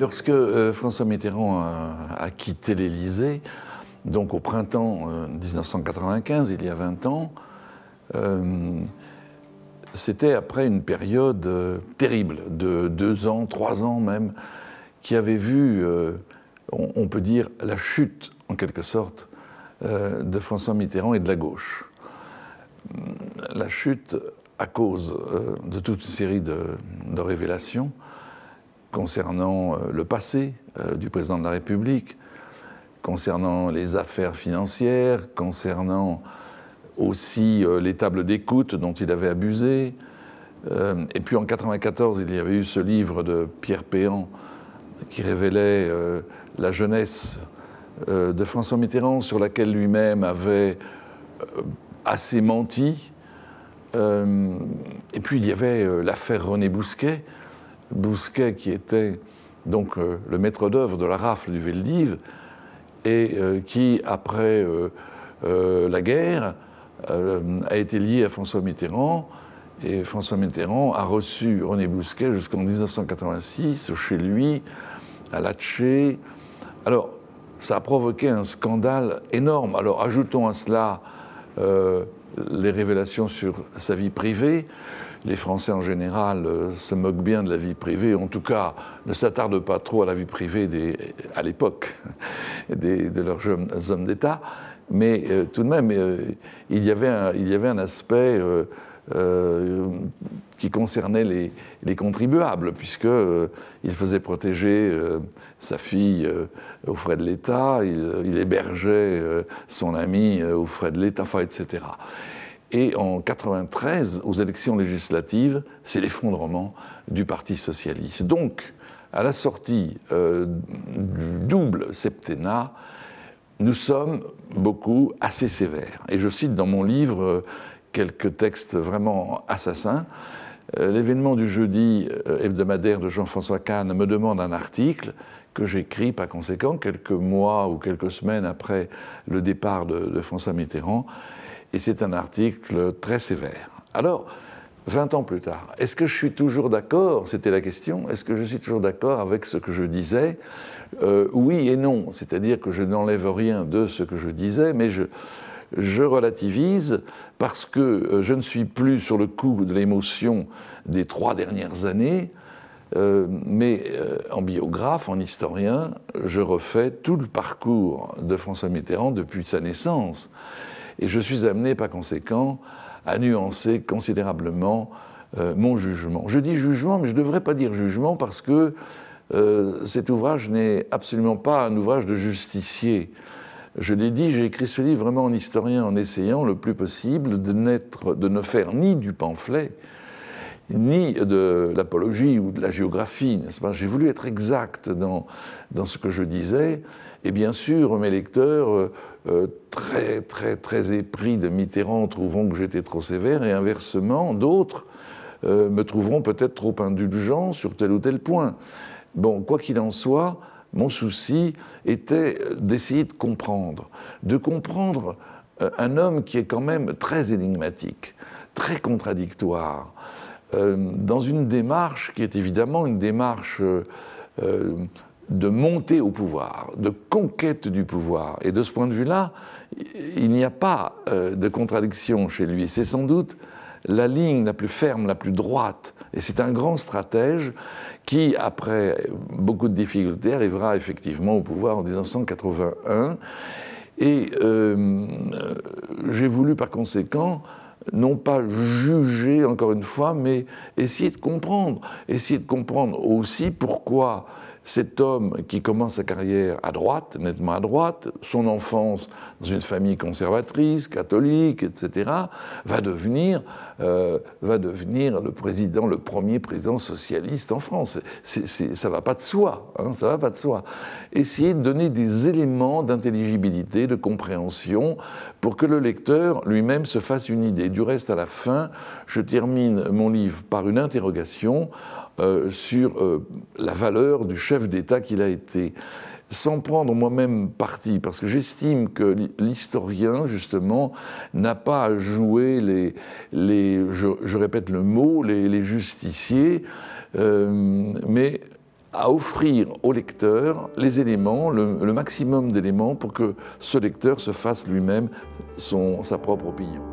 Lorsque euh, François Mitterrand a, quitté l'Élysée, donc au printemps 1995, euh, il y a 20 ans, euh, c'était après une période terrible, de deux ans, trois ans même, qui avait vu, on, peut dire, la chute, en quelque sorte, de François Mitterrand et de la gauche. La chute à cause de toute une série de révélations, concernant euh, le passé euh, du président de la République, concernant les affaires financières, concernant aussi euh, les tables d'écoute dont il avait abusé. et puis en 1994, il y avait eu ce livre de Pierre Péan qui révélait la jeunesse de François Mitterrand, sur laquelle lui-même avait assez menti. et puis il y avait l'affaire René Bousquet, Bousquet, qui était donc euh, le maître d'œuvre de la rafle du Veldiv, et euh, qui, après euh, la guerre, a été lié à François Mitterrand. Et François Mitterrand a reçu René Bousquet jusqu'en 1986 chez lui, à Latché. Alors, ça a provoqué un scandale énorme. Alors, ajoutons à cela les révélations sur sa vie privée. Les Français en général euh, se moquent bien de la vie privée, en tout cas ne s'attardent pas trop à la vie privée des, à l'époque de leurs jeunes hommes d'État. Mais euh, tout de même, euh, il, il y avait un aspect euh, qui concernait les, contribuables, puisque euh, il faisait protéger euh, sa fille aux frais de l'État, il, hébergeait son ami aux frais de l'État, etc. Et en 93, aux élections législatives, c'est l'effondrement du Parti socialiste. Donc, à la sortie du double septennat, nous sommes beaucoup assez sévères. Et je cite dans mon livre quelques textes vraiment assassins. Euh, l'événement du jeudi euh, hebdomadaire de Jean-François Kahn me demande un article que j'écris par conséquent quelques mois ou quelques semaines après le départ de, François Mitterrand, et c'est un article très sévère. Alors, 20 ans plus tard, est-ce que je suis toujours d'accord C'était la question. Est-ce que je suis toujours d'accord avec ce que je disais euh, Oui et non, c'est-à-dire que je n'enlève rien de ce que je disais, mais je, je relativise parce que euh, je ne suis plus sur le coup de l'émotion des trois dernières années, euh, mais euh, en biographe, en historien, je refais tout le parcours de François Mitterrand depuis sa naissance. Et je suis amené par conséquent à nuancer considérablement mon jugement. Je dis jugement, mais je ne devrais pas dire jugement parce que cet ouvrage n'est absolument pas un ouvrage de justicier. Je l'ai dit, j'ai écrit ce livre vraiment en historien, en essayant le plus possible de, de ne faire ni du pamphlet, ni de l'apologie ou de la géographie, n'est-ce pas J'ai voulu être exact dans, ce que je disais, et bien sûr, mes lecteurs, euh, euh, très, très, très épris de Mitterrand, trouveront que j'étais trop sévère, et inversement, d'autres euh, me trouveront peut-être trop indulgent sur tel ou tel point. Bon, quoi qu'il en soit, mon souci était d'essayer de comprendre, de comprendre euh, un homme qui est quand même très énigmatique, très contradictoire, euh, dans une démarche qui est évidemment une démarche euh, de montée au pouvoir, de conquête du pouvoir. Et de ce point de vue-là, il n'y a pas de contradiction chez lui. C'est sans doute la ligne la plus ferme, la plus droite. Et c'est un grand stratège qui, après beaucoup de difficultés, arrivera effectivement au pouvoir en 1981. Et euh, j'ai voulu par conséquent non pas juger encore une fois, mais essayer de comprendre, essayer de comprendre aussi pourquoi cet homme qui commence sa carrière à droite, nettement à droite, son enfance dans une famille conservatrice, catholique, etc., va devenir, euh, va devenir le président, le premier président socialiste en France. c'est ça va pas de soi, hein, ça va pas de soi. Essayer de donner des éléments d'intelligibilité, de compréhension, pour que le lecteur lui-même se fasse une idée. Du reste, à la fin, je termine mon livre par une interrogation euh, sur euh, la valeur du chef d'État qu'il a été, sans prendre moi-même parti, parce que j'estime que l'historien, justement, n'a pas à jouer les, je, répète le mot, les, justiciers, euh, mais à offrir au lecteur les éléments, le maximum d'éléments pour que ce lecteur se fasse lui-même sa propre opinion.